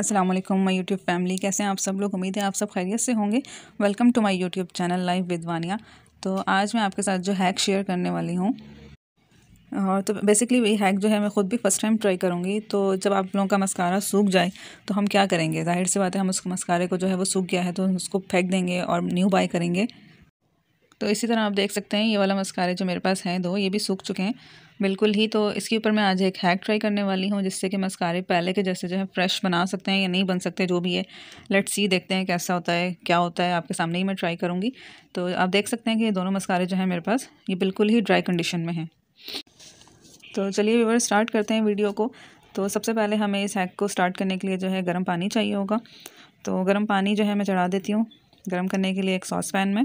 Aslam my YouTube family कैसे हैं आप सब लोग उम्मीद है आप सब खैरियत से होंगे welcome to my YouTube channel live विदवानिया तो आज मैं आपके साथ जो हैक शेयर करने वाली हूँ और तो बेसिकली वही हैक जो है मैं ख़ुद भी फ़र्स्ट टाइम ट्राई करूँगी तो जब आप लोगों का मस्कारा सूख जाए तो हम क्या करेंगे जाहिर सी बात है हम उस मस्कारे को जो है वो सूख गया है तो उसको फेंक देंगे और न्यू बाई करेंगे तो इसी तरह आप देख सकते हैं ये वाला मस्कारे जो मेरे पास हैं दो ये भी सूख चुके हैं बिल्कुल ही तो इसके ऊपर मैं आज एक हैक ट्राई करने वाली हूँ जिससे कि मस्कारे पहले के जैसे जो है फ्रेश बना सकते हैं या नहीं बन सकते जो भी है लेट्स सी देखते हैं कैसा होता है क्या होता है आपके सामने ही मैं ट्राई करूँगी तो आप देख सकते हैं कि ये दोनों मस्कारे जो हैं मेरे पास ये बिल्कुल ही ड्राई कंडीशन में हैं तो चलिए व्यवर स्टार्ट करते हैं वीडियो को तो सबसे पहले हमें इस हैक को स्टार्ट करने के लिए जो है गर्म पानी चाहिए होगा तो गर्म पानी जो है मैं चढ़ा देती हूँ गर्म करने के लिए एक सॉस पैन में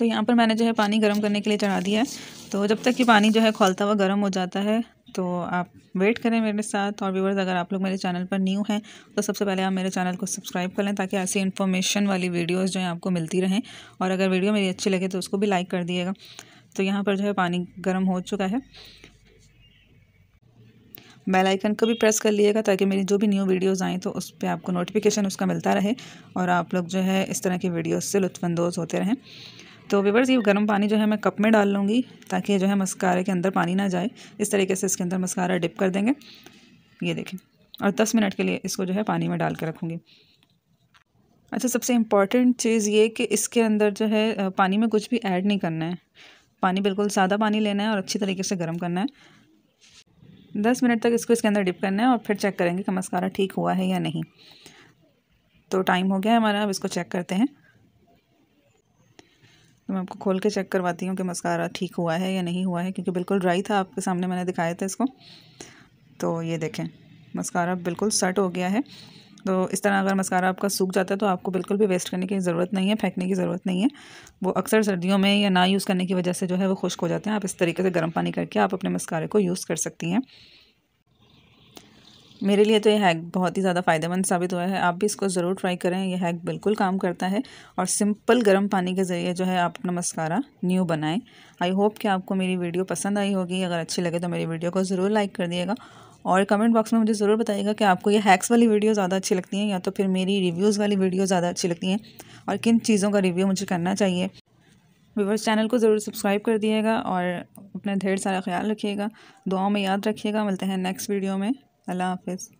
तो यहाँ पर मैंने जो है पानी गर्म करने के लिए चढ़ा दिया है तो जब तक कि पानी जो है खोलता हुआ गर्म हो जाता है तो आप वेट करें मेरे साथ और व्यूवर्स अगर आप लोग मेरे चैनल पर न्यू हैं तो सबसे पहले आप मेरे चैनल को सब्सक्राइब कर लें ताकि ऐसी इन्फॉर्मेशन वाली वीडियोस जो हैं आपको मिलती रहें और अगर वीडियो मेरी अच्छी लगे तो उसको भी लाइक कर दिएगा तो यहाँ पर जो है पानी गर्म हो चुका है बेल आइकन को भी प्रेस कर लिएगा ताकि मेरी जो भी न्यू वीडियोज़ आएँ तो उस पर आपको नोटिफिकेशन उसका मिलता रहे और आप लोग जो है इस तरह की वीडियोज़ से लुफानंदोज़ होते रहें तो वीवर्स ये गर्म पानी जो है मैं कप में डाल लूँगी ताकि जो है मस्कारे के अंदर पानी ना जाए इस तरीके से इसके अंदर मस्कारा डिप कर देंगे ये देखें और दस मिनट के लिए इसको जो है पानी में डाल के रखूँगी अच्छा सबसे इम्पॉर्टेंट चीज़ ये कि इसके अंदर जो है पानी में कुछ भी ऐड नहीं करना है पानी बिल्कुल सादा पानी लेना है और अच्छी तरीके से गर्म करना है दस मिनट तक इसको इसके अंदर डिप करना है और फिर चेक करेंगे कि मस्कारा ठीक हुआ है या नहीं तो टाइम हो गया है हमारा अब इसको चेक करते हैं तो मैं आपको खोल के चेक करवाती हूँ कि मस्कारा ठीक हुआ है या नहीं हुआ है क्योंकि बिल्कुल ड्राई था आपके सामने मैंने दिखाया था इसको तो ये देखें मस्कारा बिल्कुल सेट हो गया है तो इस तरह अगर मस्कारा आपका सूख जाता है तो आपको बिल्कुल भी वेस्ट करने की ज़रूरत नहीं है फेंकने की ज़रूरत नहीं है वो अक्सर सर्दियों में या ना यूज़ करने की वजह से जो है वो खुश्क हो जाते हैं आप इस तरीके से गर्म पानी करके आप अपने मस्कारे को यूज़ कर सकती हैं मेरे लिए तो ये हैक बहुत ही ज़्यादा फ़ायदेमंद साबित हुआ है आप भी इसको ज़रूर ट्राई करें यह हैक बिल्कुल काम करता है और सिंपल गर्म पानी के ज़रिए जो है आप अपना मस्कारा न्यू बनाएं आई होप कि आपको मेरी वीडियो पसंद आई होगी अगर अच्छी लगे तो मेरी वीडियो को ज़रूर लाइक कर दिएगा और कमेंट बॉक्स में मुझे ज़रूर बताइएगा कि आपको ये हैक्स वाली वीडियो ज़्यादा अच्छी लगती हैं या तो फिर मेरी रिव्यूज़ वाली वीडियो ज़्यादा अच्छी लगती हैं और किन चीज़ों का रिव्यू मुझे करना चाहिए व्यूवर्स चैनल को ज़रूर सब्सक्राइब कर दिएगा और अपना ढेर सारा ख्याल रखिएगा दुआओं में याद रखिएगा मिलते हैं नेक्स्ट वीडियो में अल्लाह हाफिज